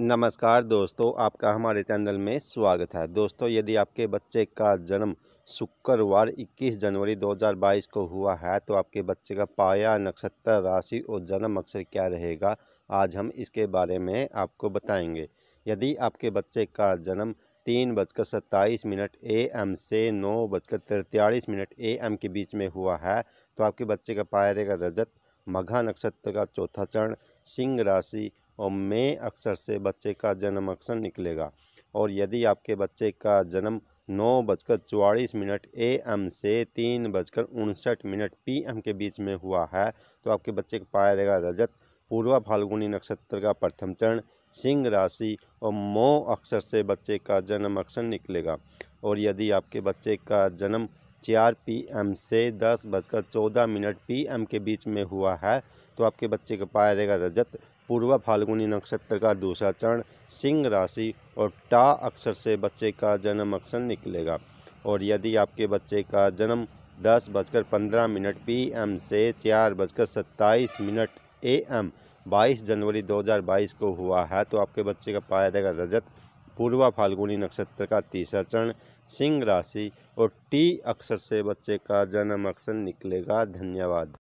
नमस्कार दोस्तों आपका हमारे चैनल में स्वागत है दोस्तों यदि आपके बच्चे का जन्म शुक्रवार 21 जनवरी 2022 को हुआ है तो आपके बच्चे का पाया नक्षत्र राशि और जन्म अक्षर क्या रहेगा आज हम इसके बारे में आपको बताएंगे यदि आपके बच्चे का जन्म तीन बजकर सत्ताईस मिनट ए एम से नौ बजकर तिरतालीस मिनट ए एम के बीच में हुआ है तो आपके बच्चे का पाया रहेगा रजत मघा नक्षत्र का चौथा चरण सिंह राशि और मे अक्षर से बच्चे का जन्म अक्षर निकलेगा और यदि आपके बच्चे का जन्म नौ बजकर चौवालीस मिनट ए एम से तीन बजकर उनसठ मिनट पी एम के बीच में हुआ है तो आपके बच्चे को पाया जाएगा रजत पूर्वा फाल्गुनी नक्षत्र का प्रथम चरण सिंह राशि और मो अक्षर से बच्चे का जन्म अक्षर निकलेगा और यदि आपके बच्चे का जन्म चार पी एम से दस बजकर चौदह मिनट पी एम के बीच में हुआ है तो आपके बच्चे का पाया जाएगा रजत पूर्वा फाल्गुनी नक्षत्र का दूसरा चरण सिंह राशि और टा अक्षर से बच्चे का जन्म अक्षर निकलेगा और यदि आपके बच्चे का जन्म दस बजकर पंद्रह मिनट पी एम से चार बजकर सत्ताईस मिनट ए एम बाईस जनवरी 2022 को हुआ है तो आपके बच्चे का पाया जाएगा रजत पूर्वा फाल्गुनी नक्षत्र का तीसरा चरण सिंह राशि और टी अक्षर से बच्चे का जन्म अक्षर निकलेगा धन्यवाद